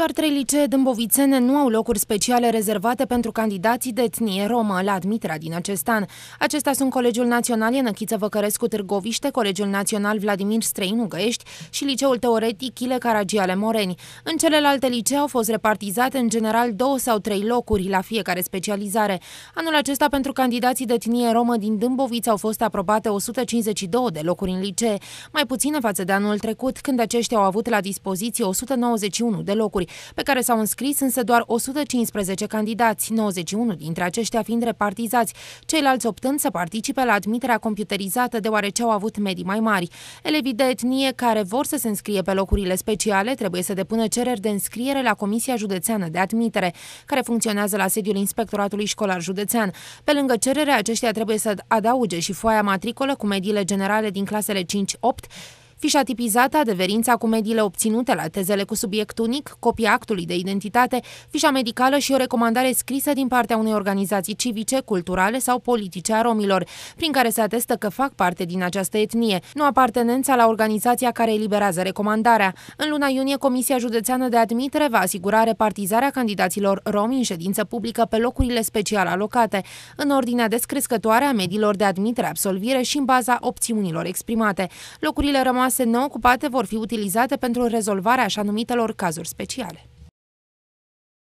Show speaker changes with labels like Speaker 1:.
Speaker 1: Doar trei licee dâmbovițene nu au locuri speciale rezervate pentru candidații de etnie romă la admiterea din acest an. Acestea sunt Colegiul Național Ienăchiță Văcărescu Târgoviște, Colegiul Național Vladimir Străinu Găiești și Liceul Teoretic Chile Caragiale Moreni. În celelalte licee au fost repartizate în general două sau trei locuri la fiecare specializare. Anul acesta pentru candidații de etnie romă din Dâmboviți au fost aprobate 152 de locuri în licee, mai puține față de anul trecut, când aceștia au avut la dispoziție 191 de locuri pe care s-au înscris însă doar 115 candidați, 91 dintre aceștia fiind repartizați, ceilalți optând să participe la admiterea computerizată deoarece au avut medii mai mari. Elevii de etnie care vor să se înscrie pe locurile speciale trebuie să depună cereri de înscriere la Comisia Județeană de Admitere, care funcționează la sediul Inspectoratului Școlar Județean. Pe lângă cerere, aceștia trebuie să adauge și foaia matricolă cu mediile generale din clasele 5-8, Fișa tipizată, adeverința cu mediile obținute la tezele cu subiect unic, copia actului de identitate, fișa medicală și o recomandare scrisă din partea unei organizații civice, culturale sau politice a romilor, prin care se atestă că fac parte din această etnie, nu apartenența la organizația care eliberează recomandarea. În luna iunie, Comisia Județeană de Admitere va asigura repartizarea candidaților romi în ședință publică pe locurile special alocate, în ordinea descrescătoare a mediilor de admitere absolvire și în baza opțiunilor exprimate. Locurile rămase case neocupate vor fi utilizate pentru rezolvarea așa numitelor cazuri speciale.